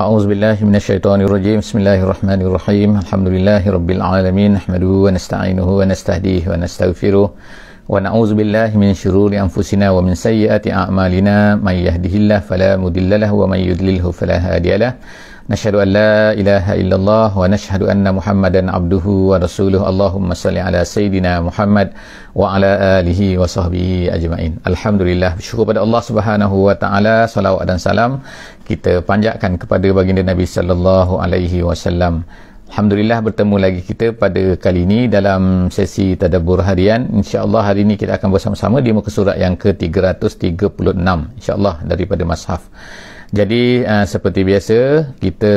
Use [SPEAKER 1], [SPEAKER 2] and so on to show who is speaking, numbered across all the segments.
[SPEAKER 1] أعوذ بالله من الشيطان الرجيم بسم الله الرحمن الرحيم الحمد لله رب العالمين نحمده ونستعينه ونستهديه ونستغفره ونعوذ بالله من شرور أنفسنا ومن سيئات أعمالنا من يهده الله فلا مضل له ومن يضلله فلا هادي له نشهد أن لا إله إلا الله ونشهد أن محمدا عبده ورسوله اللهم صل على سيدنا محمد وعلى آله وصحبه أجمعين الحمد لله بشكر pada الله سبحانه وتعالى صلاة dan salam kita panjatkan kepada baginda Nabi sallallahu alaihi wasallam Alhamdulillah bertemu lagi kita pada kali ini dalam sesi tadabbur harian. Insya-Allah hari ini kita akan bersama-sama di muka surat yang ke-336. Insya-Allah daripada mushaf jadi uh, seperti biasa kita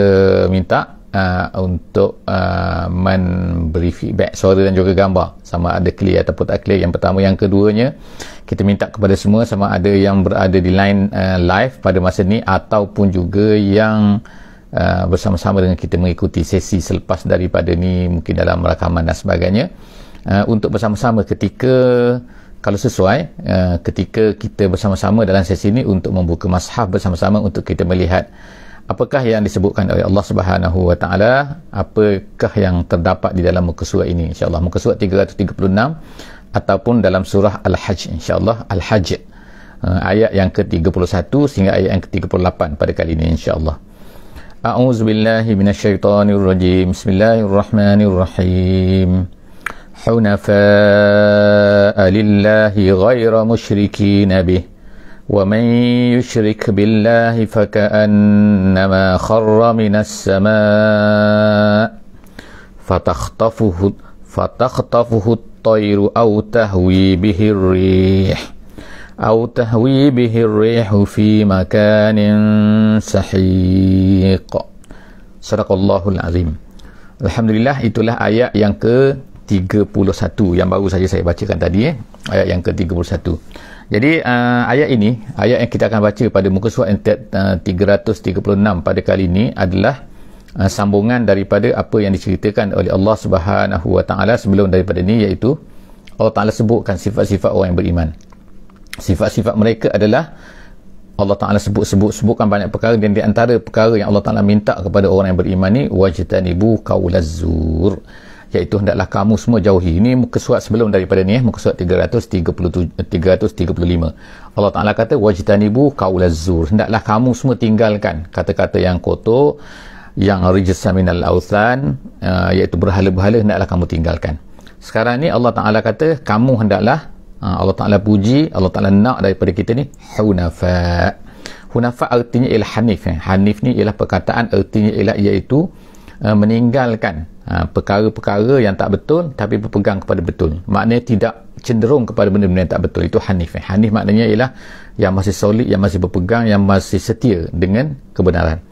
[SPEAKER 1] minta uh, untuk uh, memberi feedback suara dan juga gambar sama ada clear ataupun tak clear yang pertama yang keduanya kita minta kepada semua sama ada yang berada di line uh, live pada masa ni ataupun juga yang uh, bersama-sama dengan kita mengikuti sesi selepas daripada ni mungkin dalam rakaman dan sebagainya uh, untuk bersama-sama ketika kalau sesuai uh, ketika kita bersama-sama dalam sesi ini untuk membuka mushaf bersama-sama untuk kita melihat apakah yang disebutkan oleh Allah Subhanahu wa taala apakah yang terdapat di dalam muka surat ini insyaallah muka surat 336 ataupun dalam surah al-hajj insyaallah al-hajj uh, ayat yang ke-31 sehingga ayat yang ke-38 pada kali ini insyaallah A'udzu billahi Bismillahirrahmanirrahim. حنفاء لله غير مشركين به ومن يشرك بالله فكأنما خر من السماء فتخطفه فتخطفه الطير أو تهوي به الريح أو تهوي به الريح في مكان سحيق صدق الله العظيم الحمد itulah ayat yang ke 31 yang baru saja saya bacakan tadi eh ayat yang ke-31. Jadi uh, ayat ini ayat yang kita akan baca pada muka surat yang te- uh, 336 pada kali ini adalah uh, sambungan daripada apa yang diceritakan oleh Allah Subhanahu Wa Taala sebelum daripada ini iaitu Allah Taala sebutkan sifat-sifat orang yang beriman. Sifat-sifat mereka adalah Allah Taala sebut-sebut sebutkan banyak perkara dan di antara perkara yang Allah Taala minta kepada orang yang beriman ni wajtanibu qaulaz zur iaitu hendaklah kamu semua jauhi ini muka surat sebelum daripada ni eh muka surat 335 Allah Taala kata wajtanibu qaulazzur hendaklah kamu semua tinggalkan kata-kata yang kotor yang rijsa minal authan uh, iaitu berhala-berhala hendaklah kamu tinggalkan sekarang ni Allah Taala kata kamu hendaklah uh, Allah Taala puji Allah Taala nak daripada kita ni hunafa hunafa artinya ilhanif eh. hanif ni ialah perkataan artinya ialah iaitu Eh, meninggalkan uh, perkara-perkara yang tak betul tapi berpegang kepada betul maknanya tidak cenderung kepada benda-benda yang tak betul itu hanif eh. hanif maknanya ialah yang masih solid yang masih berpegang yang masih setia dengan kebenaran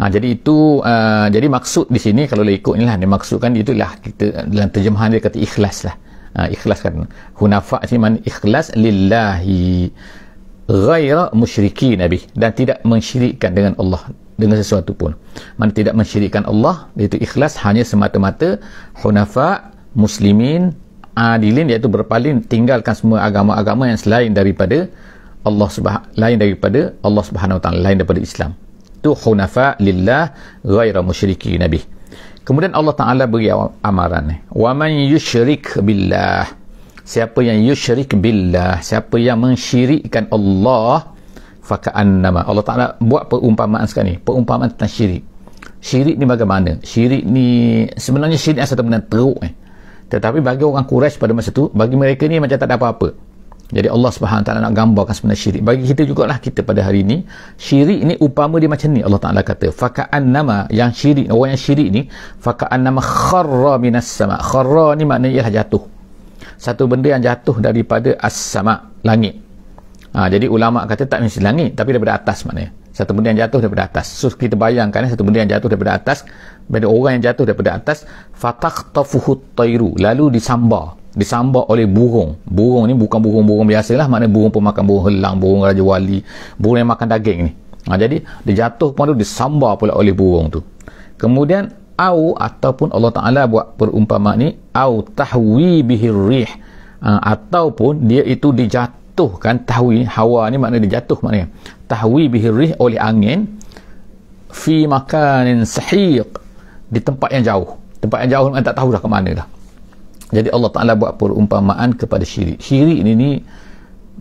[SPEAKER 1] Ha, jadi itu uh, jadi maksud di sini kalau boleh ikut inilah itu itulah kita dalam terjemahan dia kata ikhlas lah ha, ah, ikhlaskan hunafa ni man ikhlas lillahi ghaira musyriki nabi dan tidak mensyirikkan dengan Allah dengan sesuatu pun mana tidak mensyirikkan Allah iaitu ikhlas hanya semata-mata hunafa muslimin adilin iaitu berpaling tinggalkan semua agama-agama yang selain daripada Allah subhanahu lain daripada Allah subhanahu wa taala lain daripada Islam itu hunafa lillah ghaira musyriki nabi kemudian Allah taala beri amaran wa man yushrik billah siapa yang yushrik billah siapa yang mensyirikkan Allah faka'an nama Allah Ta'ala buat perumpamaan sekarang ni perumpamaan tentang syirik syirik ni bagaimana syirik ni sebenarnya syirik ni satu benda teruk eh. tetapi bagi orang Quraisy pada masa tu bagi mereka ni macam tak ada apa-apa jadi Allah Subhanahu Taala nak gambarkan sebenarnya syirik. Bagi kita jugalah kita pada hari ini, syirik ni upama dia macam ni. Allah Taala kata, "Faka'an nama yang syirik, orang yang syirik ni, faka'an nama kharra minas sama." Kharra ni maknanya ialah jatuh. Satu benda yang jatuh daripada as-sama, langit. Ha, jadi ulama kata tak mesti langit tapi daripada atas maknanya. Satu benda yang jatuh daripada atas. So kita bayangkan eh, satu benda yang jatuh daripada atas, benda orang yang jatuh daripada atas fataqtafuhu tairu lalu disambar disambar oleh burung burung ni bukan burung-burung biasalah lah maknanya burung pemakan burung helang burung raja wali burung yang makan daging ni ha, jadi dia jatuh pun tu disambar pula oleh burung tu kemudian au ataupun Allah Ta'ala buat perumpamaan ni au tahwi bihir rih ha, ataupun dia itu dijatuh jatuh kan tahwi hawa ni makna dijatuh jatuh maknanya tahwi bihirrih oleh angin fi makanin sahiq di tempat yang jauh tempat yang jauh memang tak tahu dah ke mana dah jadi Allah Ta'ala buat perumpamaan kepada syirik syirik ni ni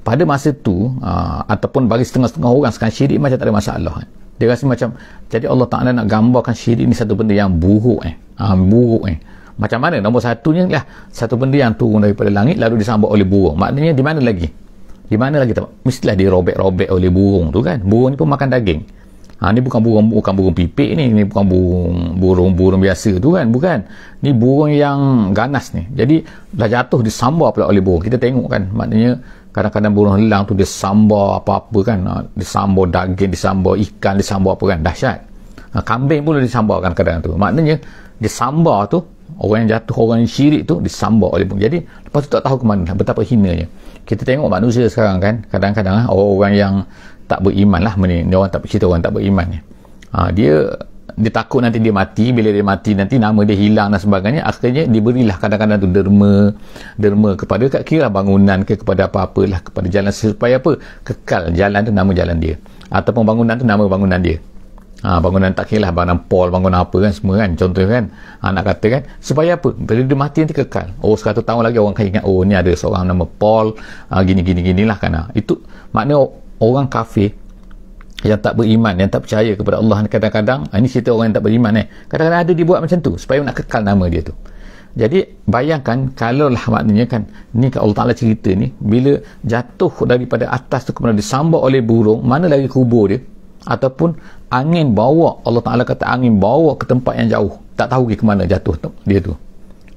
[SPEAKER 1] pada masa tu aa, ah, ataupun bagi setengah-setengah orang sekarang syirik macam tak ada masalah kan dia rasa macam jadi Allah Ta'ala nak gambarkan syirik ni satu benda yang buruk eh ha, buruk eh macam mana nombor satunya lah satu benda yang turun daripada langit lalu disambut oleh burung maknanya di mana lagi di mana lagi tempat? Mestilah dirobek-robek oleh burung tu kan. Burung ni pun makan daging. Ha, ni bukan burung bukan burung pipik ni. Ni bukan burung burung burung biasa tu kan. Bukan. Ni burung yang ganas ni. Jadi dah jatuh disambar pula oleh burung. Kita tengok kan. Maknanya kadang-kadang burung helang tu disambar apa-apa kan. Ha, disambar daging, disambar ikan, disambar apa kan. Dahsyat. Ha, kambing pun disambar kadang-kadang tu. Maknanya disambar tu orang yang jatuh orang yang syirik tu disambar oleh burung. Jadi lepas tu tak tahu ke mana betapa hinanya kita tengok manusia sekarang kan kadang-kadang ah, orang-orang yang tak beriman lah ni, ni orang tak kita orang tak beriman ni ha, dia dia takut nanti dia mati bila dia mati nanti nama dia hilang dan sebagainya akhirnya diberilah kadang-kadang tu derma derma kepada kat kira lah bangunan ke kepada apa-apalah kepada jalan supaya apa kekal jalan tu nama jalan dia ataupun bangunan tu nama bangunan dia ha, bangunan tak kira lah bangunan pol bangunan apa kan semua kan contoh kan ha, nak kata kan supaya apa bila dia mati nanti kekal oh 100 tahun lagi orang akan ingat oh ni ada seorang nama Paul ha, gini gini gini lah kan ha. itu makna orang kafir yang tak beriman yang tak percaya kepada Allah kadang-kadang ha, ini cerita orang yang tak beriman eh kadang-kadang ada dibuat macam tu supaya nak kekal nama dia tu jadi bayangkan kalau lah maknanya kan ni kalau Allah Ta'ala cerita ni bila jatuh daripada atas tu kemudian disambar oleh burung mana lagi kubur dia ataupun angin bawa Allah Ta'ala kata angin bawa ke tempat yang jauh tak tahu ke mana jatuh dia tu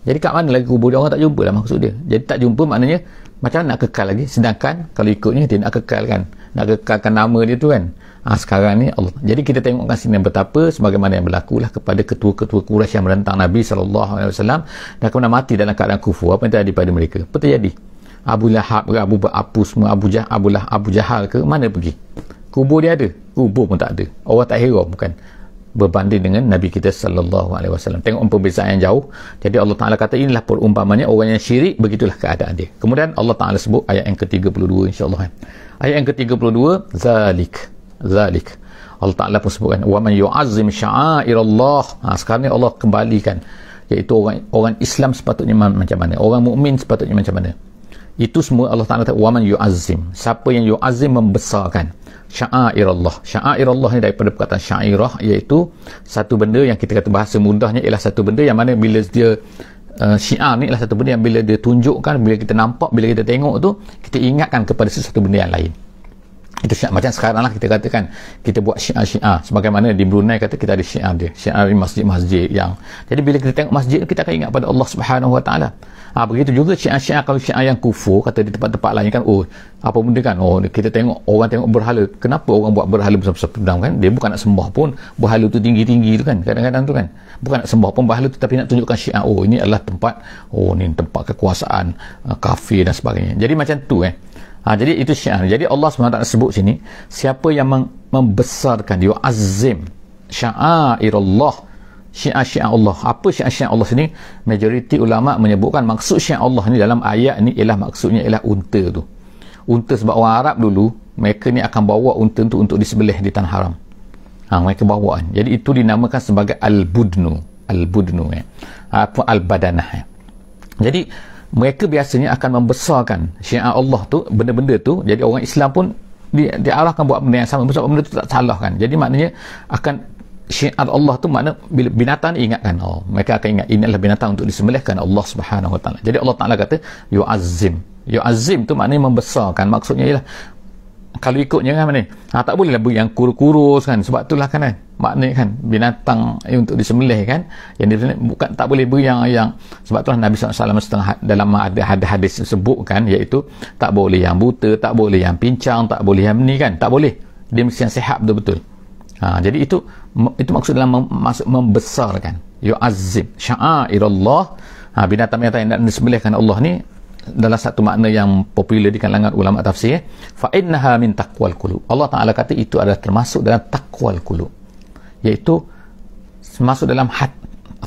[SPEAKER 1] jadi kat mana lagi kubur dia orang tak jumpa lah maksud dia jadi tak jumpa maknanya macam nak kekal lagi sedangkan kalau ikutnya dia nak kekal kan nak kekalkan nama dia tu kan ha, sekarang ni Allah jadi kita tengokkan sini yang betapa sebagaimana yang berlaku lah kepada ketua-ketua kuras yang menentang Nabi SAW dan kemudian mati dalam keadaan kufur apa yang terjadi pada mereka apa terjadi Abu Lahab ke Abu Ba'apu semua Abu Jahal, Abu Lahab, Abu Jahal ke mana pergi kubur dia ada kubur pun tak ada orang tak heran bukan berbanding dengan Nabi kita sallallahu alaihi wasallam. Tengok perbezaan yang jauh. Jadi Allah Taala kata inilah perumpamannya orang yang syirik begitulah keadaan dia. Kemudian Allah Taala sebut ayat yang ke-32 insya-Allah kan. Ayat yang ke-32 zalik. Zalik. Allah Taala pun sebutkan wa man yu'azzim sya'airallah. Ha, sekarang ni Allah kembalikan iaitu orang orang Islam sepatutnya macam mana? Orang mukmin sepatutnya macam mana? Itu semua Allah Taala kata wa man yu'azzim. Siapa yang yu'azzim membesarkan. Allah. sya'airallah. Allah ni daripada perkataan sya'irah iaitu satu benda yang kita kata bahasa mudahnya ialah satu benda yang mana bila dia uh, syiar ni ialah satu benda yang bila dia tunjukkan, bila kita nampak, bila kita tengok tu kita ingatkan kepada sesuatu benda yang lain. Itu syiar, macam sekarang lah kita katakan kita buat syiar-syiar sebagaimana di Brunei kata kita ada syiar dia syiar di masjid-masjid yang jadi bila kita tengok masjid kita akan ingat pada Allah Subhanahu Wa Taala ha, begitu juga syiar-syiar kalau syiar yang kufu kata di tempat-tempat lain kan oh apa benda kan oh kita tengok orang tengok berhala kenapa orang buat berhala besar-besar pedang kan dia bukan nak sembah pun berhala tu tinggi-tinggi tu kan kadang-kadang tu kan bukan nak sembah pun berhala tu tapi nak tunjukkan syiar oh ini adalah tempat oh ini tempat kekuasaan eh, kafir dan sebagainya jadi macam tu eh Ha, jadi itu syiar. Jadi Allah SWT sebut sini, siapa yang membesarkan dia, azim, syair Allah, syiar syiar Allah. Apa syiar syiar Allah sini? Majoriti ulama menyebutkan maksud syiar Allah ni dalam ayat ni ialah maksudnya ialah unta tu. Unta sebab orang Arab dulu, mereka ni akan bawa unta tu untuk disebelih di tanah haram. Ha, mereka bawa ni. Jadi itu dinamakan sebagai al-budnu. Al-budnu. Eh. Apa al-badanah. Eh. Jadi, mereka biasanya akan membesarkan syiar Allah tu benda-benda tu jadi orang Islam pun dia, dia arahkan buat benda yang sama sebab benda tu tak salah kan jadi maknanya akan syiar Allah tu makna bila binatang ingatkan oh, mereka akan ingat ini adalah binatang untuk disembelihkan Allah subhanahu wa ta'ala jadi Allah ta'ala kata yu'azim yu'azim tu maknanya membesarkan maksudnya ialah kalau ikutnya kan ni ha, ah, tak bolehlah beri yang kurus-kurus kan sebab itulah kan, kan eh? maknanya kan binatang eh, untuk disembelih kan yang dia bukan tak boleh beri yang yang sebab itulah Nabi SAW setengah ha-, dalam ada hadis, hadis sebut kan iaitu tak boleh yang buta tak boleh yang pincang tak boleh yang ni kan tak boleh dia mesti yang sehat betul-betul ha, jadi itu itu maksud dalam maksud membesarkan yu'azzim sya'airullah ha, binatang-binatang yang nak disembelihkan Allah ni dalam satu makna yang popular di kalangan ulama tafsir eh? fa innaha min taqwal qulub Allah Taala kata itu adalah termasuk dalam taqwal qulub iaitu masuk dalam hati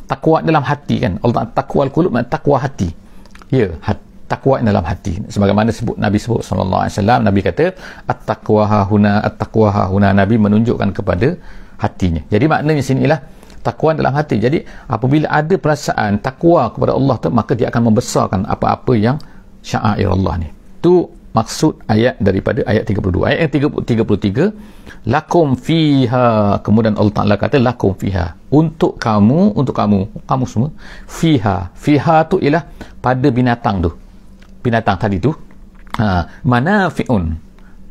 [SPEAKER 1] takwa dalam hati kan Allah Taala taqwal qulub maksud takwa hati ya hat, takwa dalam hati sebagaimana sebut nabi sebut sallallahu alaihi wasallam nabi kata at taqwa ha huna at taqwa ha huna nabi menunjukkan kepada hatinya jadi maknanya sinilah takwa dalam hati jadi apabila ada perasaan takwa kepada Allah tu maka dia akan membesarkan apa-apa yang syair Allah ni tu maksud ayat daripada ayat 32 ayat yang 33 lakum fiha kemudian Allah Ta'ala kata lakum fiha untuk kamu untuk kamu kamu semua fiha fiha tu ialah pada binatang tu binatang tadi tu ha, fiun?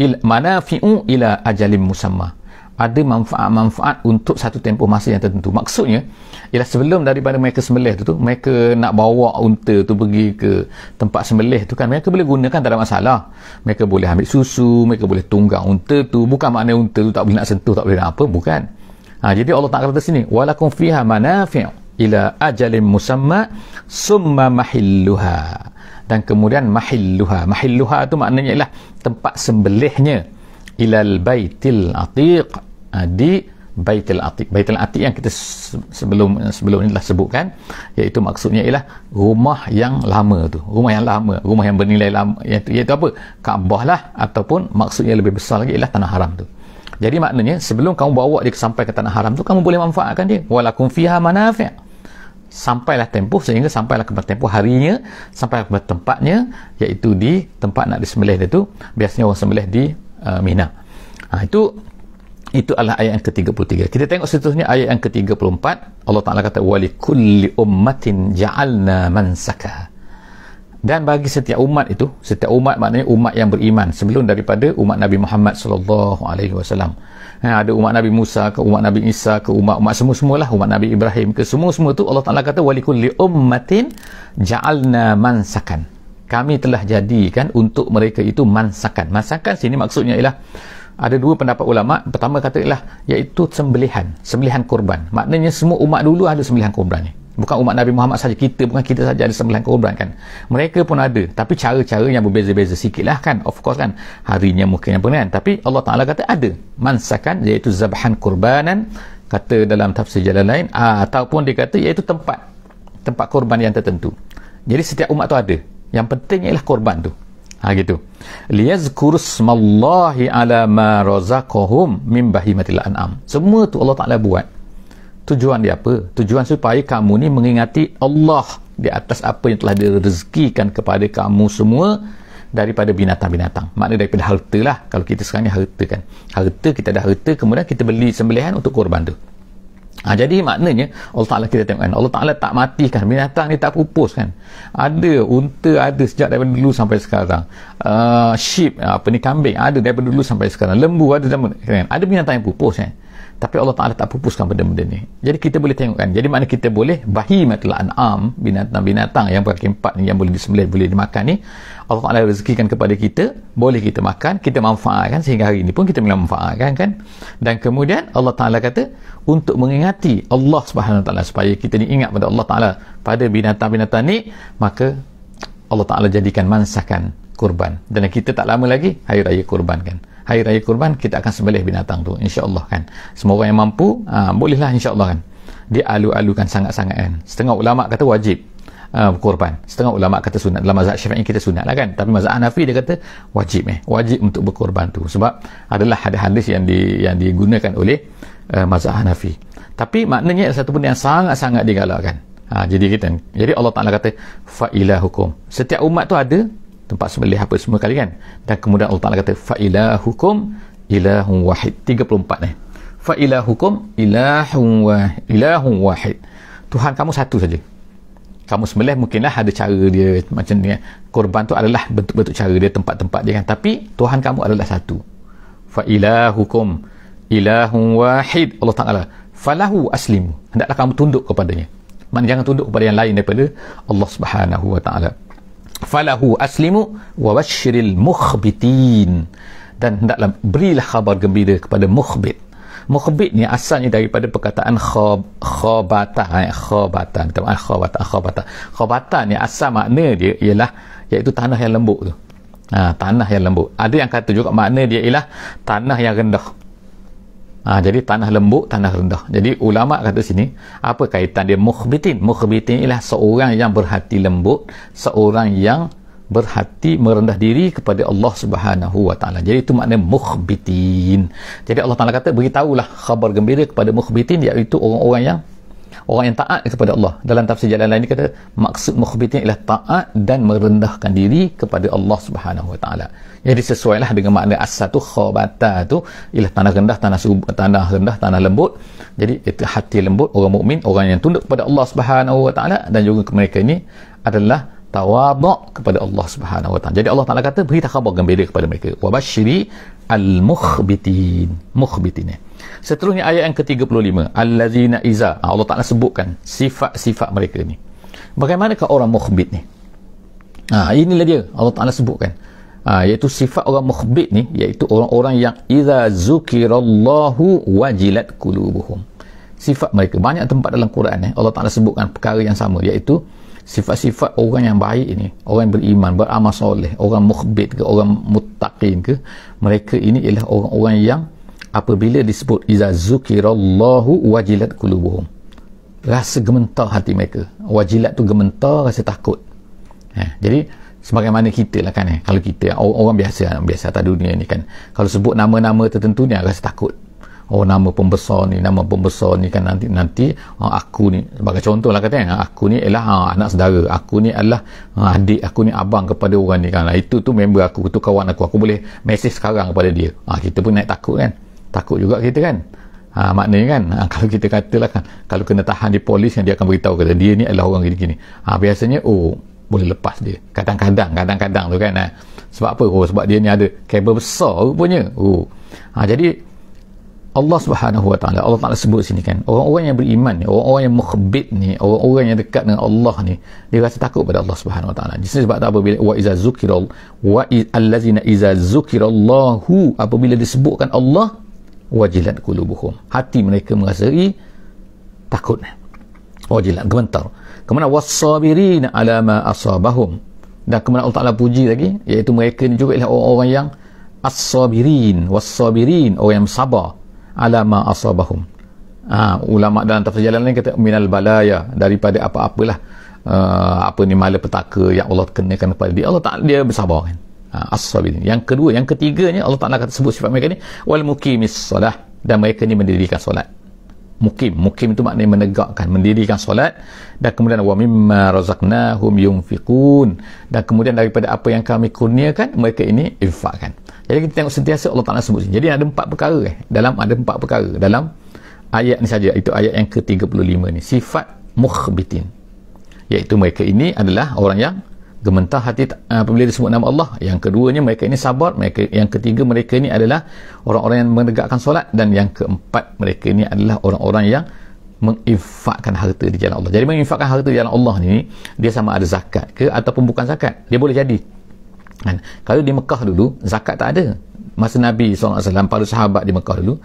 [SPEAKER 1] il, manafi'u ila ajalim musamma ada manfaat-manfaat untuk satu tempoh masa yang tertentu. Maksudnya ialah sebelum daripada mereka sembelih tu, tu mereka nak bawa unta tu pergi ke tempat sembelih tu kan mereka boleh gunakan tak ada masalah. Mereka boleh ambil susu, mereka boleh tunggang unta tu. Bukan makna unta tu tak boleh nak sentuh, tak boleh nak apa, bukan. Ha, jadi Allah tak kata sini, "Walakum fiha manafi'u ila ajalin musamma summa mahilluha." Dan kemudian mahilluha. Mahilluha tu maknanya ialah tempat sembelihnya ilal baitil atiq Ah, di Baitul Atiq. Baitul Atiq yang kita sebelum sebelum ini telah sebutkan iaitu maksudnya ialah rumah yang lama tu. Rumah yang lama, rumah yang bernilai lama iaitu, iaitu apa? Kaabah lah ataupun maksudnya lebih besar lagi ialah tanah haram tu. Jadi maknanya sebelum kamu bawa dia sampai ke tanah haram tu kamu boleh manfaatkan dia. Walakum fiha manafi' sampailah tempuh sehingga sampailah kepada tempuh harinya sampai kepada tempatnya iaitu di tempat nak disembelih dia tu biasanya orang sembelih di uh, Mina ha, itu itu adalah ayat yang ke-33. Kita tengok seterusnya ayat yang ke-34. Allah Ta'ala kata, Wali kulli ummatin ja'alna mansaka. Dan bagi setiap umat itu, setiap umat maknanya umat yang beriman sebelum daripada umat Nabi Muhammad sallallahu alaihi wasallam. Ha, ada umat Nabi Musa ke umat Nabi Isa ke umat-umat semua-semualah umat Nabi Ibrahim ke semua-semua tu Allah Taala kata wali kulli ummatin ja'alna mansakan. Kami telah jadikan untuk mereka itu mansakan. Mansakan sini maksudnya ialah ada dua pendapat ulama pertama kata ialah iaitu sembelihan sembelihan kurban maknanya semua umat dulu ada sembelihan kurban ni bukan umat Nabi Muhammad saja kita bukan kita saja ada sembelihan kurban kan mereka pun ada tapi cara-cara yang berbeza-beza sikit lah, kan of course kan harinya mungkin apa kan tapi Allah Ta'ala kata ada mansakan iaitu zabahan kurbanan kata dalam tafsir jalan lain ah, ataupun dia kata iaitu tempat tempat kurban yang tertentu jadi setiap umat tu ada yang penting ialah kurban tu Ha gitu. Liyazkurusmallahi ala ma razaqahum min bahimatil an'am. Semua tu Allah Taala buat. Tujuan dia apa? Tujuan supaya kamu ni mengingati Allah di atas apa yang telah direzekikan kepada kamu semua daripada binatang-binatang. Makna daripada harta lah. Kalau kita sekarang ni harta kan. Harta, kita dah harta. Kemudian kita beli sembelihan untuk korban tu. Ha, jadi maknanya Allah Ta'ala kita tengok kan Allah Ta'ala tak matikan binatang ni tak pupus kan ada unta ada sejak daripada dulu sampai sekarang uh, sheep apa ni kambing ada daripada dulu sampai sekarang lembu ada zaman kan? ada binatang yang pupus kan tapi Allah Ta'ala tak pupuskan benda-benda ni jadi kita boleh tengok kan jadi mana kita boleh bahimatul an'am binatang-binatang yang berkaki empat ni yang boleh disembelih boleh dimakan ni Allah Ta'ala rezekikan kepada kita boleh kita makan kita manfaatkan sehingga hari ini pun kita boleh manfaatkan kan dan kemudian Allah Ta'ala kata untuk mengingati Allah Subhanahu Ta'ala supaya kita ni ingat pada Allah Ta'ala pada binatang-binatang ni maka Allah Ta'ala jadikan mansakan kurban dan kita tak lama lagi hari raya kurban kan hari raya kurban kita akan sembelih binatang tu insyaallah kan semua orang yang mampu ha, bolehlah insyaallah kan dia alu-alukan sangat-sangat kan setengah ulama kata wajib uh, kurban setengah ulama kata sunat dalam mazhab syafi'i kita sunat lah kan tapi mazhab hanafi dia kata wajib eh wajib untuk berkurban tu sebab adalah ada hadis yang di yang digunakan oleh uh, mazhab hanafi tapi maknanya satu benda yang sangat-sangat digalakkan ha, jadi kita jadi Allah Taala kata fa'ilah hukum setiap umat tu ada tempat sembelih apa semua kali kan dan kemudian Allah Ta'ala kata fa'ilahukum ilahun wahid 34 ni fa'ilahukum ilahun wahid ilahun wahid Tuhan kamu satu saja kamu sembelih mungkinlah ada cara dia macam ni kan. korban tu adalah bentuk-bentuk cara dia tempat-tempat dia kan tapi Tuhan kamu adalah satu fa'ilahukum ilahun wahid Allah Ta'ala falahu aslimu hendaklah kamu tunduk kepadanya Man, jangan tunduk kepada yang lain daripada Allah Subhanahu Wa Ta'ala falahu aslimu wa washiril mukhbitin dan hendaklah berilah khabar gembira kepada mukhbit mukhbit ni asalnya daripada perkataan khab khabata eh, khabata minta maaf khabata khabata khabata ni asal makna dia ialah iaitu tanah yang lembut tu ha, tanah yang lembut ada yang kata juga makna dia ialah tanah yang rendah Ha, jadi tanah lembut, tanah rendah. Jadi ulama kata sini, apa kaitan dia mukhbitin? Mukhbitin ialah seorang yang berhati lembut, seorang yang berhati merendah diri kepada Allah Subhanahu Wa Taala. Jadi itu makna mukhbitin. Jadi Allah Taala kata beritahulah khabar gembira kepada mukhbitin iaitu orang-orang yang orang yang taat kepada Allah dalam tafsir jalan lain ni kata maksud mukhbitin ialah taat dan merendahkan diri kepada Allah Subhanahu Wa Taala ya, jadi sesuailah dengan makna asal tu khabata tu ialah tanah rendah tanah sub, tanah rendah tanah lembut jadi itu hati lembut orang mukmin orang yang tunduk kepada Allah Subhanahu Wa Taala dan juga mereka ini adalah tawaduk kepada Allah Subhanahu Wa Taala. Jadi Allah Taala kata berita khabar gembira kepada mereka. Wa basyiri al mukhbitin. Mukhbitin. Eh seterusnya ayat yang ke-35 allazina iza ha, Allah Taala sebutkan sifat-sifat mereka ni bagaimanakah orang mukhbit ni ha inilah dia Allah Taala sebutkan ha, iaitu sifat orang mukhbit ni iaitu orang-orang yang iza zukirallahu wajilat qulubuhum sifat mereka banyak tempat dalam Quran eh Allah Taala sebutkan perkara yang sama iaitu sifat-sifat orang yang baik ini orang yang beriman beramal soleh orang mukhbit ke orang muttaqin ke mereka ini ialah orang-orang yang apabila disebut iza zukirallahu wajilat kulubuhum rasa gementar hati mereka wajilat tu gementar rasa takut eh, jadi sebagaimana kita lah kan eh, kalau kita orang biasa biasa atas dunia ni kan kalau sebut nama-nama tertentu ni rasa takut oh nama pembesar ni nama pembesar ni kan nanti nanti ah, aku ni sebagai contoh lah kata kan aku ni ialah ah, anak saudara aku ni adalah adik aku ni abang kepada orang ni kan itu tu member aku tu kawan aku aku boleh mesej sekarang kepada dia ah, kita pun naik takut kan takut juga kita kan ha, maknanya kan ha, kalau kita katalah kan kalau kena tahan di polis yang dia akan beritahu kata dia ni adalah orang gini-gini ha, biasanya oh boleh lepas dia kadang-kadang kadang-kadang tu kan ha. sebab apa oh sebab dia ni ada kabel besar rupanya oh ha, jadi Allah Subhanahu Wa Taala Allah Taala sebut sini kan orang-orang yang beriman ni orang-orang yang mukhbit ni orang-orang yang dekat dengan Allah ni dia rasa takut pada Allah Subhanahu Wa Taala jadi sebab tak apa bila wa iza zukiral wa allazina iza zukirallahu apabila disebutkan Allah wajilat kulubuhum hati mereka merasai takut wajilat gemetar kemudian wassabirin alama ma asabahum dan kemana Allah Ta'ala puji lagi iaitu mereka ni juga ialah orang-orang yang as-sabirin was-sabirin orang yang sabar alama ma asabahum ha, ulama dalam tafsir jalan lain kata minal balaya daripada apa-apalah uh, apa ni malapetaka yang Allah kenakan kepada dia Allah tak dia bersabar kan Ha, as-sabil. Yang kedua, yang ketiganya Allah Taala kata sebut sifat mereka ni wal muqimis solah dan mereka ni mendirikan solat. Mukim, mukim itu maknanya menegakkan, mendirikan solat dan kemudian wa mimma razaqnahum yunfiqun dan kemudian daripada apa yang kami kurniakan mereka ini infakkan. Jadi kita tengok sentiasa Allah Taala sebut sini. Jadi ada empat perkara eh. Dalam ada empat perkara dalam ayat ni saja itu ayat yang ke-35 ni sifat mukhbitin iaitu mereka ini adalah orang yang gementar hati ah, apabila disebut nama Allah yang keduanya mereka ini sabar mereka, yang ketiga mereka ini adalah orang-orang yang menegakkan solat dan yang keempat mereka ini adalah orang-orang yang menginfakkan harta di jalan Allah jadi menginfakkan harta di jalan Allah ni dia sama ada zakat ke ataupun bukan zakat dia boleh jadi kan? kalau di Mekah dulu zakat tak ada masa Nabi SAW para sahabat di Mekah dulu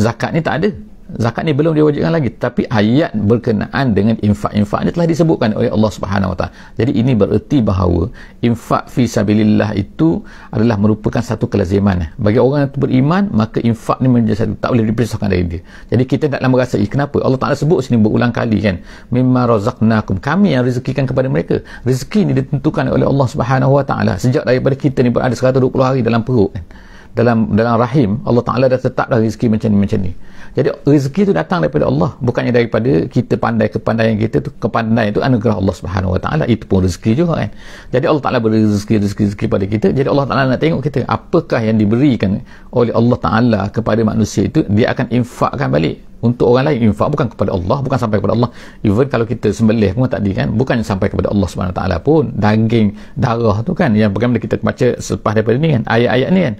[SPEAKER 1] zakat ni tak ada zakat ni belum diwajibkan lagi tapi ayat berkenaan dengan infak-infak ni telah disebutkan oleh Allah Subhanahu Wa Taala. Jadi ini bererti bahawa infak fi sabilillah itu adalah merupakan satu kelaziman. Bagi orang yang beriman maka infak ni menjadi satu tak boleh dipisahkan dari dia. Jadi kita taklah merasa kenapa Allah Taala sebut sini berulang kali kan mimma razaqnakum kami yang rezekikan kepada mereka. Rezeki ni ditentukan oleh Allah Subhanahu Wa Taala sejak daripada kita ni berada 120 hari dalam perut kan? dalam dalam rahim Allah Taala dah tetap dah rezeki macam ni macam ni jadi rezeki itu datang daripada Allah bukannya daripada kita pandai ke pandai yang kita tu kepandaian itu anugerah Allah Subhanahu Wa Taala itu pun rezeki juga kan jadi Allah Taala beri rezeki rezeki rezeki pada kita jadi Allah Taala nak tengok kita apakah yang diberikan oleh Allah Taala kepada manusia itu dia akan infakkan balik untuk orang lain infak bukan kepada Allah bukan sampai kepada Allah even kalau kita sembelih pun tadi kan bukan sampai kepada Allah Subhanahu Taala pun daging darah tu kan yang bagaimana kita baca selepas daripada ni kan ayat-ayat ni kan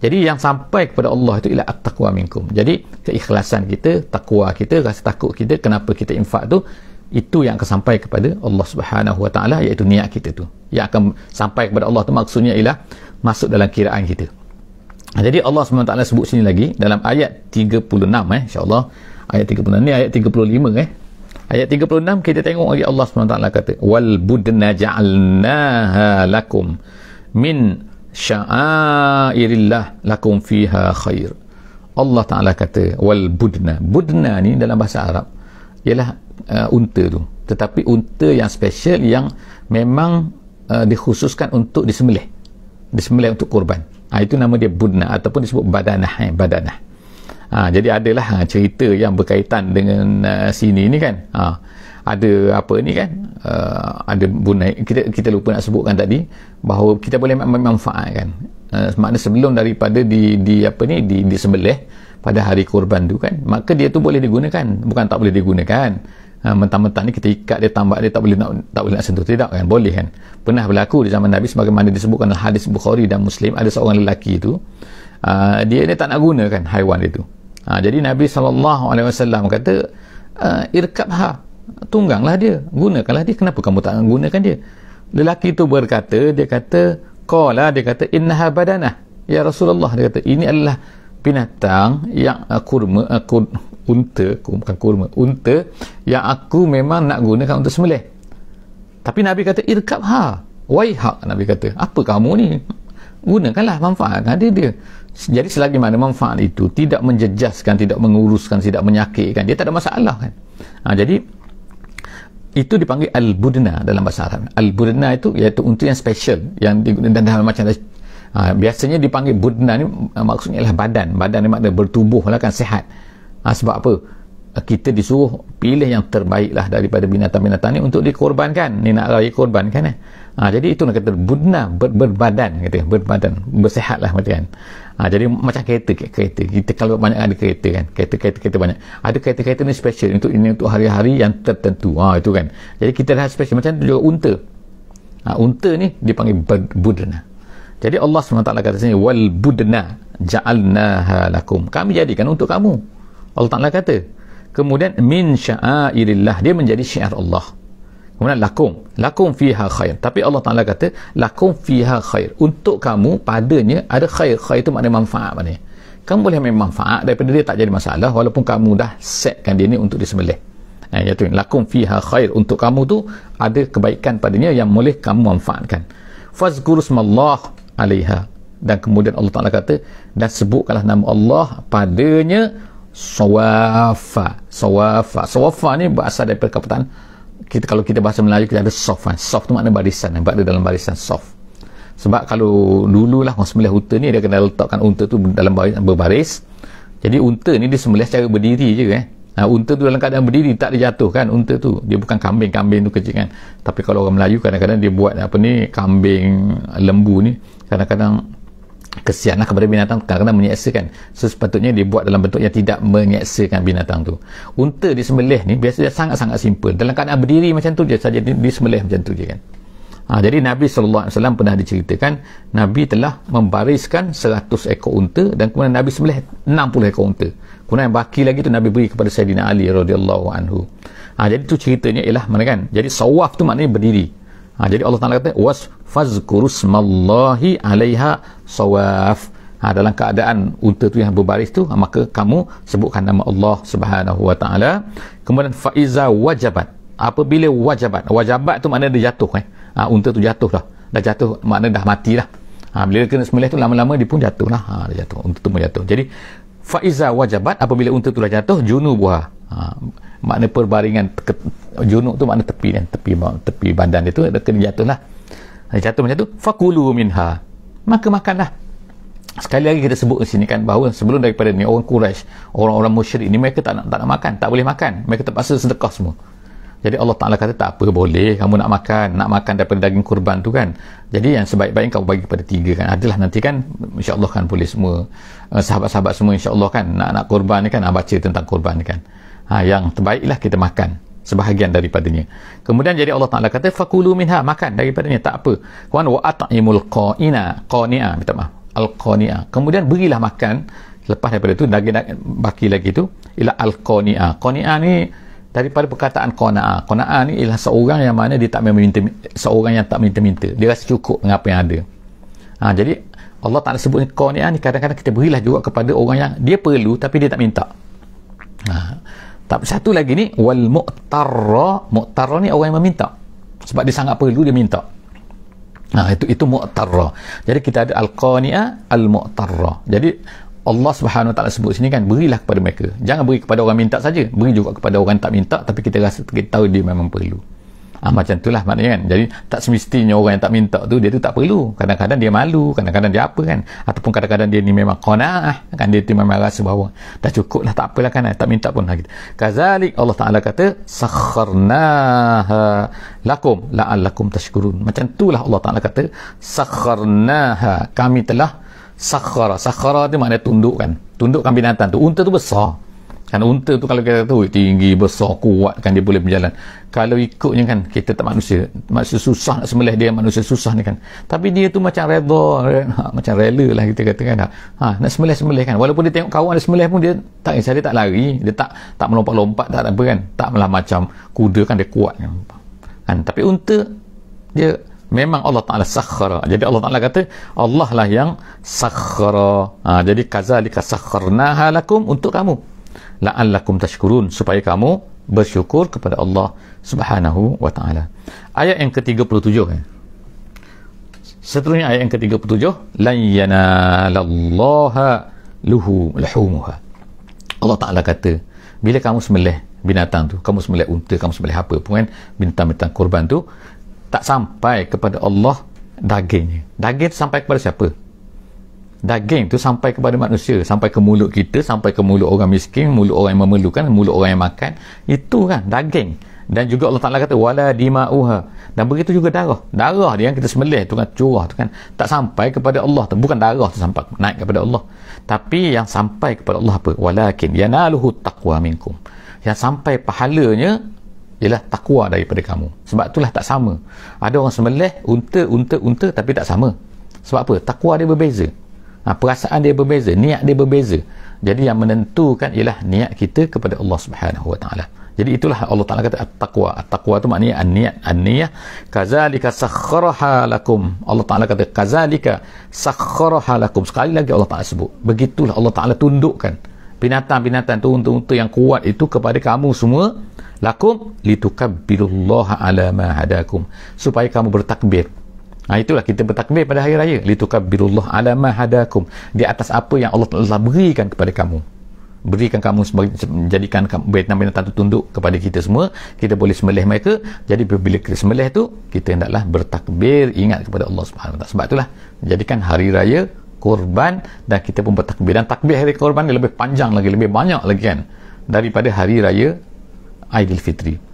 [SPEAKER 1] jadi yang sampai kepada Allah itu ialah at-taqwa minkum jadi keikhlasan kita takwa kita rasa takut kita kenapa kita infak tu itu yang akan sampai kepada Allah Subhanahu Wa Taala iaitu niat kita tu yang akan sampai kepada Allah tu maksudnya ialah masuk dalam kiraan kita jadi Allah Subhanahu Wa Taala sebut sini lagi dalam ayat 36 eh insyaAllah ayat 36 ni ayat 35 eh ayat 36 kita tengok lagi Allah SWT kata wal budna ja'alnaha lakum min sya'airillah lakum fiha khair Allah Ta'ala kata wal budna budna ni dalam bahasa Arab ialah uh, unta tu tetapi unta yang special yang memang uh, dikhususkan untuk disembelih disembelih untuk kurban ha, itu nama dia budna ataupun disebut badanah eh, badanah ha, jadi adalah ha, cerita yang berkaitan dengan uh, sini ni kan ha, ada apa ni kan uh, ada bunai kita kita lupa nak sebutkan tadi bahawa kita boleh memanfaatkan uh, makna sebelum daripada di di apa ni di di sebelah pada hari korban tu kan maka dia tu boleh digunakan bukan tak boleh digunakan uh, mentah-mentah ni kita ikat dia tambak dia tak boleh nak tak boleh nak sentuh tidak kan boleh kan pernah berlaku di zaman Nabi sebagaimana disebutkan dalam hadis Bukhari dan Muslim ada seorang lelaki tu uh, dia ni tak nak gunakan haiwan dia tu uh, jadi Nabi SAW kata uh, irkab ha tungganglah dia gunakanlah dia kenapa kamu tak gunakan dia lelaki tu berkata dia kata qala dia kata innaha badanah ya rasulullah dia kata ini adalah binatang yang uh, kurma aku uh, unta aku bukan kurma unta yang aku memang nak gunakan untuk sembelih tapi nabi kata irkabha waiha nabi kata apa kamu ni gunakanlah manfaatkan dia dia jadi selagi mana manfaat itu tidak menjejaskan tidak menguruskan tidak menyakitkan dia tak ada masalah kan ha, jadi itu dipanggil al-budna dalam bahasa Arab al-budna itu iaitu untuk yang special yang digunakan dalam macam uh, biasanya dipanggil budna ni ah, maksudnya ialah badan badan ni makna bertubuh lah kan sehat uh, sebab apa kita disuruh pilih yang terbaik lah daripada binatang-binatang ni untuk dikorbankan ni nak raya korban kan eh? uh, jadi itu nak kata budna ber, berbadan kata berbadan bersehat lah macam kan ha, jadi macam kereta kereta kita kalau banyak ada kereta kan kereta kereta kereta banyak ada kereta kereta ni special untuk ini untuk hari-hari yang tertentu ha, itu kan jadi kita dah special macam tu juga unta ha, unta ni dipanggil bud- budna jadi Allah SWT kata sini wal budna ja'alna lakum kami jadikan untuk kamu Allah Ta'ala kata kemudian min sya'airillah dia menjadi syiar Allah Kemudian lakum. Lakum fiha khair. Tapi Allah Ta'ala kata, lakum fiha khair. Untuk kamu, padanya ada khair. Khair itu maknanya manfaat maknanya. Kamu boleh ambil manfaat daripada dia tak jadi masalah walaupun kamu dah setkan dia ni untuk disembelih. Nah, ha, ya tu, lakum fiha khair untuk kamu tu ada kebaikan padanya yang boleh kamu manfaatkan. Fazkuru smallah alaiha. Dan kemudian Allah Taala kata, dan sebutkanlah nama Allah padanya sawafa. Sawafa. Sawafa ni berasal daripada perkataan kita kalau kita bahasa Melayu kita ada soft kan. Soft tu makna barisan kan. Berada dalam barisan soft. Sebab kalau dulu lah orang sembelih unta ni dia kena letakkan unta tu dalam barisan berbaris. Jadi unta ni dia sembelih secara berdiri je kan. Nah, unta tu dalam keadaan berdiri tak jatuh kan unta tu. Dia bukan kambing-kambing tu kecil kan. Tapi kalau orang Melayu kadang-kadang dia buat apa ni kambing lembu ni kadang-kadang kesianlah kepada binatang kerana menyeksakan so sepatutnya dibuat dalam bentuk yang tidak menyeksakan binatang tu unta disembelih ni biasanya sangat-sangat simple dalam keadaan berdiri macam tu je saja disembelih macam tu je kan ha, jadi Nabi SAW pernah diceritakan Nabi telah membariskan 100 ekor unta dan kemudian Nabi sembelih 60 ekor unta kemudian yang baki lagi tu Nabi beri kepada Sayyidina Ali r.a. ha, jadi tu ceritanya ialah mana kan jadi sawaf tu maknanya berdiri Ha, jadi Allah Taala kata was fazkurusmallahi alaiha sawaf. Ha, dalam keadaan unta tu yang berbaris tu maka kamu sebutkan nama Allah Subhanahu wa taala. Kemudian faiza wajabat. Apabila wajabat. Wajabat tu maknanya dia jatuh eh. Ha, unta tu jatuh dah. Dah jatuh maknanya dah mati dah. Ha, bila dia kena semelih tu lama-lama dia pun jatuh lah. Ha, dia jatuh. Unta tu pun jatuh. Jadi faiza wajabat apabila unta tu dah jatuh junubuha. Ha, makna perbaringan ke, junuk tu makna tepi kan tepi tepi badan dia tu dia kena jatuhlah jatuh macam tu fakulu minha maka makanlah sekali lagi kita sebut ke sini kan bahawa sebelum daripada ni orang Quraisy orang-orang musyrik ni mereka tak nak tak nak makan tak boleh makan mereka terpaksa sedekah semua jadi Allah Ta'ala kata tak apa boleh kamu nak makan nak makan daripada daging kurban tu kan jadi yang sebaik-baik kamu bagi kepada tiga kan adalah nanti kan insyaAllah kan boleh semua eh, sahabat-sahabat semua insyaAllah kan nak-nak kurban ni kan nak baca tentang kurban ni kan ha, yang terbaiklah kita makan sebahagian daripadanya kemudian jadi Allah Ta'ala kata fakulu minha makan daripadanya tak apa kuan wa at'imul qa'ina qani'a minta maaf al qani'a kemudian berilah makan lepas daripada itu daging baki lagi itu ialah al qani'a qani'a ni daripada perkataan qana'a qana'a ni ialah seorang yang mana dia tak meminta seorang yang tak minta-minta dia rasa cukup dengan apa yang ada ha, jadi Allah Ta'ala sebut qani'a ni kadang-kadang kita berilah juga kepada orang yang dia perlu tapi dia tak minta ha. Tapi satu lagi ni wal muqtarra, muqtarra ni orang yang meminta. Sebab dia sangat perlu dia minta. Ha itu itu muqtarra. Jadi kita ada al-qani'a al-muqtarra. Jadi Allah Subhanahu taala sebut sini kan berilah kepada mereka. Jangan beri kepada orang minta saja, beri juga kepada orang tak minta tapi kita rasa kita tahu dia memang perlu ha, macam itulah maknanya kan jadi tak semestinya orang yang tak minta tu dia tu tak perlu kadang-kadang dia malu kadang-kadang dia apa kan ataupun kadang-kadang dia ni memang qanaah kan dia tu memang rasa bahawa dah cukup lah tak apalah kan tak minta pun lagi kazalik Allah Taala kata sakharna lakum la'allakum tashkurun macam tu lah Allah Taala kata sakharna kami telah sakhara sakhara tu maknanya tundukkan tundukkan binatang tu unta tu besar Kan unta tu kalau kita tahu tinggi, besar, kuat kan dia boleh berjalan. Kalau ikutnya kan kita tak manusia. Manusia susah nak sembelih dia, manusia susah ni kan. Tapi dia tu macam redha, ha, macam rela lah kita kata kan. Ha, nak sembelih-sembelih kan. Walaupun dia tengok kawan dia sembelih pun dia tak kisah dia tak lari. Dia tak tak melompat-lompat, tak apa kan. Tak malah macam kuda kan dia kuat. Kan. kan. Tapi unta dia memang Allah Ta'ala sakhara jadi Allah Ta'ala kata Allah lah yang sakhara ha, jadi kazalika sakharnaha lakum untuk kamu la'allakum tashkurun supaya kamu bersyukur kepada Allah Subhanahu wa taala. Ayat yang ke-37 ya. Seterusnya ayat yang ke-37 lan yanallaha luhu luhumuha. Allah Taala kata, bila kamu sembelih binatang tu, kamu sembelih unta, kamu sembelih apa pun kan, bintang-bintang korban tu tak sampai kepada Allah dagingnya. Daging tu sampai kepada siapa? daging tu sampai kepada manusia sampai ke mulut kita sampai ke mulut orang miskin mulut orang yang memerlukan mulut orang yang makan itu kan daging dan juga Allah Ta'ala kata wala dima'uha dan begitu juga darah darah dia yang kita sembelih, tu kan curah tu kan tak sampai kepada Allah tu bukan darah tu sampai naik kepada Allah tapi yang sampai kepada Allah apa walakin yanaluhu taqwa minkum yang sampai pahalanya ialah takwa daripada kamu sebab itulah tak sama ada orang sembelih unta unta unta tapi tak sama sebab apa takwa dia berbeza ha, perasaan dia berbeza niat dia berbeza jadi yang menentukan ialah niat kita kepada Allah Subhanahu Wa Taala jadi itulah Allah Taala kata at-taqwa at-taqwa tu maknanya an-niyat an-niyah kazalika sakharaha lakum Allah Taala kata kazalika sakharaha lakum sekali lagi Allah Taala sebut begitulah Allah Taala tundukkan binatang-binatang tu untuk unta yang kuat itu kepada kamu semua lakum litukabbirullaha ala ma hadakum supaya kamu bertakbir Ha, itulah kita bertakbir pada hari raya. Litukab birullah alama hadakum. Di atas apa yang Allah telah berikan kepada kamu. Berikan kamu sebagai, jadikan binatang-binatang itu tunduk kepada kita semua. Kita boleh sembelih mereka. Jadi bila kita sembelih tu, kita hendaklah bertakbir ingat kepada Allah SWT. Sebab itulah, jadikan hari raya korban dan kita pun bertakbir. Dan takbir hari korban lebih panjang lagi, lebih banyak lagi kan. Daripada hari raya Aidilfitri. Fitri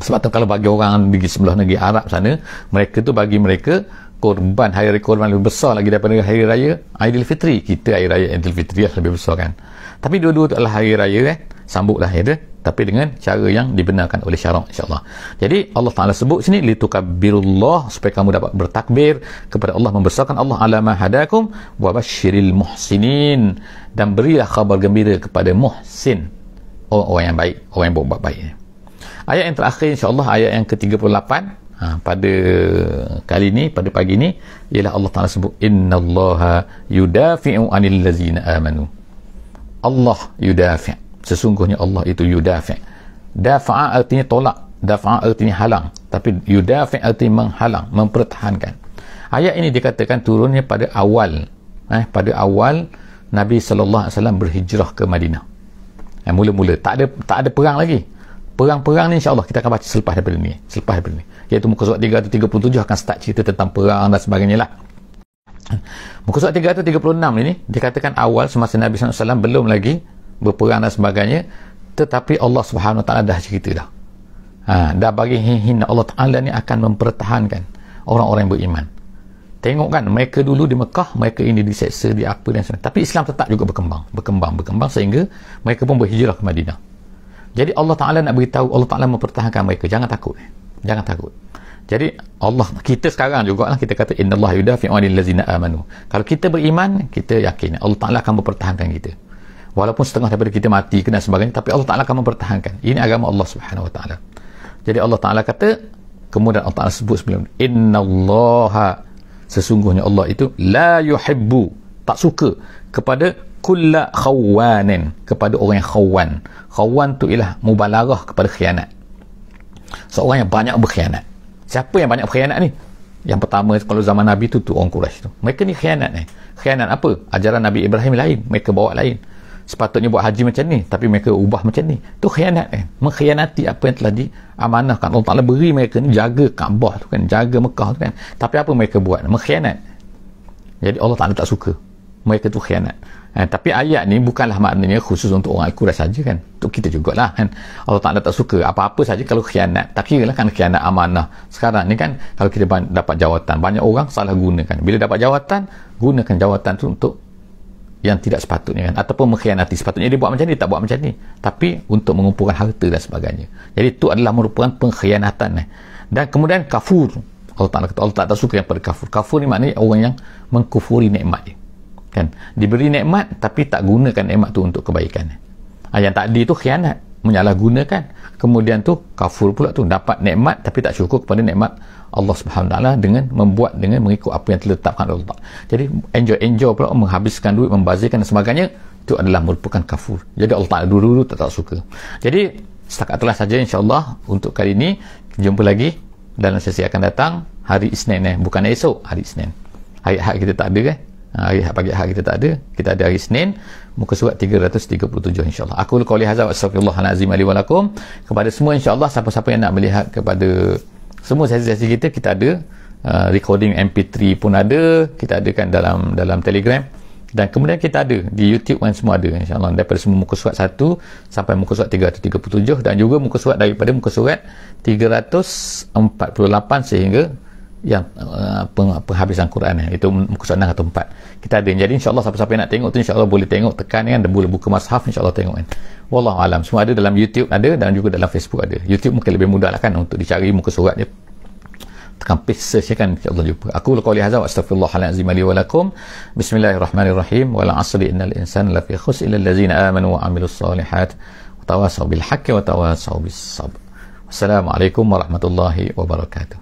[SPEAKER 1] sebab tu kalau bagi orang di sebelah negeri Arab sana mereka tu bagi mereka korban hari raya korban lebih besar lagi daripada hari raya Aidilfitri kita hari raya Aidilfitri lah lebih besar kan tapi dua-dua tu adalah hari raya eh sambut lah ya tapi dengan cara yang dibenarkan oleh syarak insyaAllah jadi Allah Ta'ala sebut sini litukabbirullah supaya kamu dapat bertakbir kepada Allah membesarkan Allah alama hadakum wa bashiril muhsinin dan berilah khabar gembira kepada muhsin orang-orang oh, yang baik orang yang buat baik, baik. Ya ayat yang terakhir Insya Allah ayat yang ke-38 ha, pada kali ini pada pagi ini ialah Allah Ta'ala sebut inna allaha yudafi'u anil lazina amanu Allah yudafi' sesungguhnya Allah itu yudafi' dafa'a artinya tolak dafa'a artinya halang tapi yudafi' artinya menghalang mempertahankan ayat ini dikatakan turunnya pada awal eh, pada awal Nabi Alaihi Wasallam berhijrah ke Madinah eh, mula-mula tak ada tak ada perang lagi perang-perang ni insyaAllah kita akan baca selepas daripada ni selepas daripada ni iaitu muka surat 337 akan start cerita tentang perang dan sebagainya lah muka surat 336 ni dikatakan awal semasa Nabi SAW belum lagi berperang dan sebagainya tetapi Allah SWT dah cerita dah ha, dah bagi hina Allah Ta'ala ni akan mempertahankan orang-orang yang beriman tengok kan mereka dulu di Mekah mereka ini diseksa di apa dan sebagainya tapi Islam tetap juga berkembang berkembang berkembang sehingga mereka pun berhijrah ke Madinah jadi Allah Taala nak beritahu Allah Taala mempertahankan mereka. Jangan takut. Jangan takut. Jadi Allah kita sekarang juga lah kita kata inna Allah yudafi anil lazina amanu. Kalau kita beriman, kita yakin Allah Taala akan mempertahankan kita. Walaupun setengah daripada kita mati dan sebagainya tapi Allah Taala akan mempertahankan. Ini agama Allah Subhanahu Wa Taala. Jadi Allah Taala kata kemudian Allah Taala sebut sebelum ini inna Allah sesungguhnya Allah itu la yuhibbu tak suka kepada kulla khawanin kepada orang yang khawan khawan tu ialah mubalarah kepada khianat seorang yang banyak berkhianat siapa yang banyak berkhianat ni yang pertama kalau zaman Nabi tu tu orang Quraisy tu mereka ni khianat ni khianat apa ajaran Nabi Ibrahim lain mereka bawa lain sepatutnya buat haji macam ni tapi mereka ubah macam ni tu khianat ni. mengkhianati apa yang telah diamanahkan Allah Ta'ala beri mereka ni jaga Kaabah tu kan jaga Mekah tu kan tapi apa mereka buat mengkhianat jadi Allah Ta'ala tak suka mereka tu khianat eh, tapi ayat ni bukanlah maknanya khusus untuk orang Al-Quran sahaja kan untuk kita jugalah kan Allah Ta'ala tak suka apa-apa saja kalau khianat tak kira lah kan khianat amanah sekarang ni kan kalau kita dapat jawatan banyak orang salah gunakan bila dapat jawatan gunakan jawatan tu untuk yang tidak sepatutnya kan ataupun mengkhianati sepatutnya dia buat macam ni tak buat macam ni tapi untuk mengumpulkan harta dan sebagainya jadi itu adalah merupakan pengkhianatan eh. dan kemudian kafur Allah Ta'ala kata Allah Ta'ala tak suka yang pada kafur kafur ni maknanya orang yang mengkufuri nikmat dia kan diberi nikmat tapi tak gunakan nikmat tu untuk kebaikan ha, yang takdir tu khianat menyalahgunakan kemudian tu kafur pula tu dapat nikmat tapi tak syukur kepada nikmat Allah Subhanahu SWT dengan membuat dengan mengikut apa yang terletakkan oleh Allah jadi enjoy-enjoy pula menghabiskan duit membazirkan dan sebagainya itu adalah merupakan kafur jadi Allah Ta'ala dulu-dulu tak, tak suka jadi setakat telah saja insyaAllah untuk kali ini jumpa lagi dalam sesi akan datang hari Isnin eh bukan esok hari Isnin hari hak kita tak ada kan eh? hari pagi hari kita tak ada kita ada hari Senin muka surat 337 insyaAllah aku lukuh hazab astagfirullahalazim alaikum kepada semua insyaAllah siapa-siapa yang nak melihat kepada semua sesi-sesi kita kita ada uh, recording MP3 pun ada kita ada kan dalam dalam telegram dan kemudian kita ada di YouTube kan semua ada insyaAllah daripada semua muka surat 1 sampai muka surat 337 dan juga muka surat daripada muka surat 348 sehingga yang uh, eh, penghabisan Quran ya. itu muka surat 6 atau 4 kita ada jadi insyaAllah siapa-siapa nak tengok tu insyaAllah boleh tengok tekan kan dan boleh buka mashaf insyaAllah tengok kan Wallahu alam semua ada dalam YouTube ada dan juga dalam Facebook ada YouTube mungkin lebih mudah lah kan untuk dicari muka surat dia tekan paste search kan insyaAllah jumpa aku lukau li hazam astagfirullahaladzim alaikum bismillahirrahmanirrahim wa la asli innal insan lafi khus illa lazina amanu wa amilu salihat wa tawasaw bilhaqi wa tawasaw bisab Assalamualaikum warahmatullahi wabarakatuh